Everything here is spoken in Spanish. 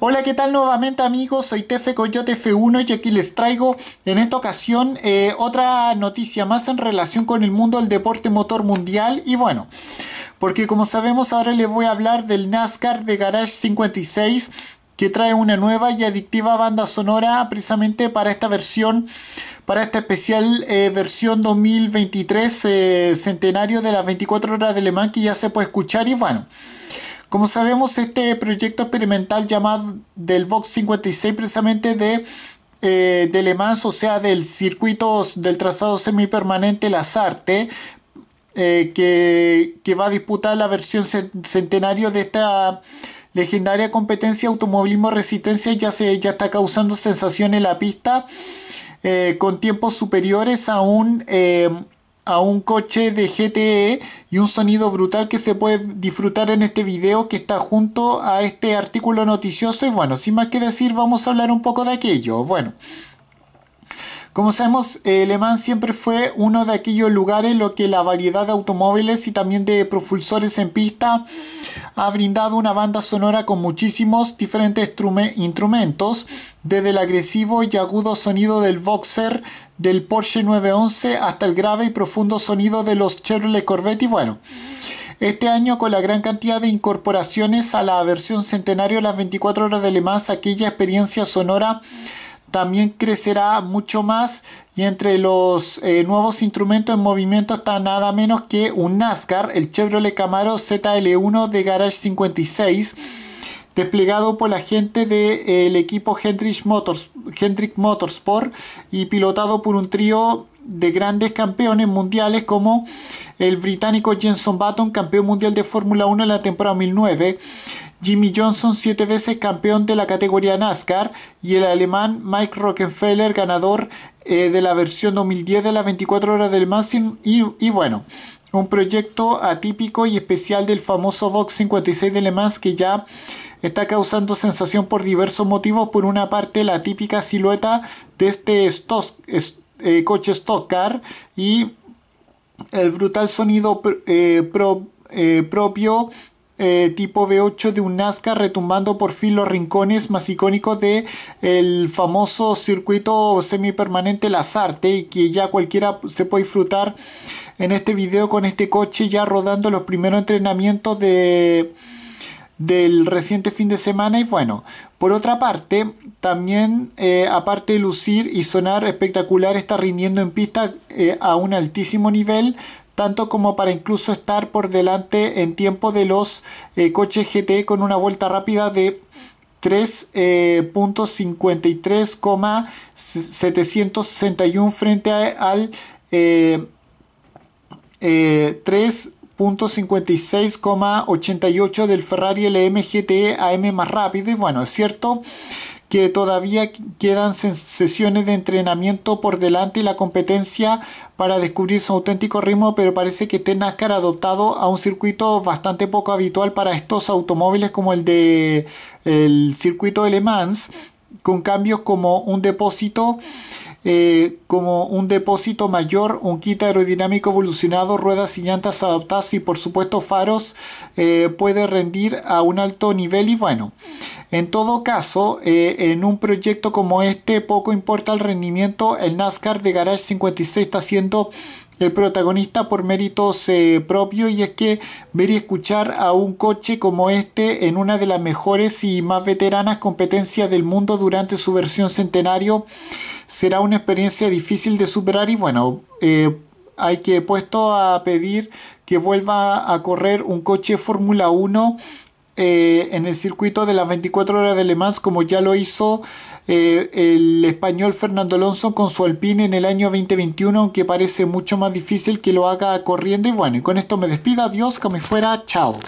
Hola, ¿qué tal nuevamente amigos? Soy Tefe Coyote F1 y aquí les traigo en esta ocasión eh, otra noticia más en relación con el mundo del deporte motor mundial y bueno, porque como sabemos ahora les voy a hablar del NASCAR de Garage 56 que trae una nueva y adictiva banda sonora precisamente para esta versión, para esta especial eh, versión 2023 eh, centenario de las 24 horas de Le Mans que ya se puede escuchar y bueno. Como sabemos, este proyecto experimental llamado del Vox 56 precisamente eh, de Le Mans, o sea, del circuito del trazado semipermanente Las eh, que, va a disputar la versión centenario de esta legendaria competencia automovilismo resistencia, ya, se, ya está causando sensación en la pista, eh, con tiempos superiores a un a un coche de GTE y un sonido brutal que se puede disfrutar en este video que está junto a este artículo noticioso y bueno, sin más que decir vamos a hablar un poco de aquello. Bueno, como sabemos, eh, Le Mans siempre fue uno de aquellos lugares en los que la variedad de automóviles y también de propulsores en pista ha brindado una banda sonora con muchísimos diferentes instrumentos, desde el agresivo y agudo sonido del Boxer del Porsche 911 hasta el grave y profundo sonido de los Chevrolet Corvette y bueno. Este año, con la gran cantidad de incorporaciones a la versión centenario de las 24 horas de Le Mans, aquella experiencia sonora también crecerá mucho más y entre los eh, nuevos instrumentos en movimiento está nada menos que un NASCAR, el Chevrolet Camaro ZL1 de Garage 56, desplegado por la gente del eh, equipo Hendrick Motorsport y pilotado por un trío de grandes campeones mundiales como el británico Jenson Button, campeón mundial de Fórmula 1 en la temporada 2009 Jimmy Johnson siete veces campeón de la categoría NASCAR y el alemán Mike Rockefeller ganador eh, de la versión 2010 de las 24 horas del Mansion y, bueno. Un proyecto atípico y especial del famoso Box 56 de Le Mans que ya está causando sensación por diversos motivos. Por una parte, la típica silueta de este eh, coche stock car y el brutal sonido eh, propio eh, tipo V8 de un NASCAR retumbando por fin los rincones más icónicos de el famoso circuito semipermanente Lazarte y que ya cualquiera se puede disfrutar en este video con este coche ya rodando los primeros entrenamientos de del reciente fin de semana y bueno, por otra parte, también eh, aparte de lucir y sonar espectacular, está rindiendo en pista eh, a un altísimo nivel, tanto como para incluso estar por delante en tiempo de los eh, coches GT con una vuelta rápida de 3.53,761 eh, frente al 3.56,88 eh, del Ferrari LM AM más rápido. Y bueno, es cierto que todavía quedan sesiones de entrenamiento por delante y la competencia para descubrir su auténtico ritmo, pero parece que este NASCAR ha adoptado a un circuito bastante poco habitual para estos automóviles como el de el circuito de Le Mans, con cambios como un depósito eh, como un depósito mayor, un kit aerodinámico evolucionado, ruedas y llantas adaptadas y por supuesto faros eh, puede rendir a un alto nivel y bueno. En todo caso, eh, en un proyecto como este poco importa el rendimiento, el NASCAR de Garage 56 está siendo el protagonista por méritos propios y es que ver y escuchar a un coche como este en una de las mejores y más veteranas competencias del mundo durante su versión centenario será una experiencia difícil de superar y bueno, eh, hay que puesto a pedir que vuelva a correr un coche Fórmula 1 eh, en el circuito de las 24 horas de Le Mans como ya lo hizo eh, el español Fernando Alonso con su Alpine en el año 2021, aunque parece mucho más difícil que lo haga corriendo. Y bueno, y con esto me despido, adiós, como fuera, chao.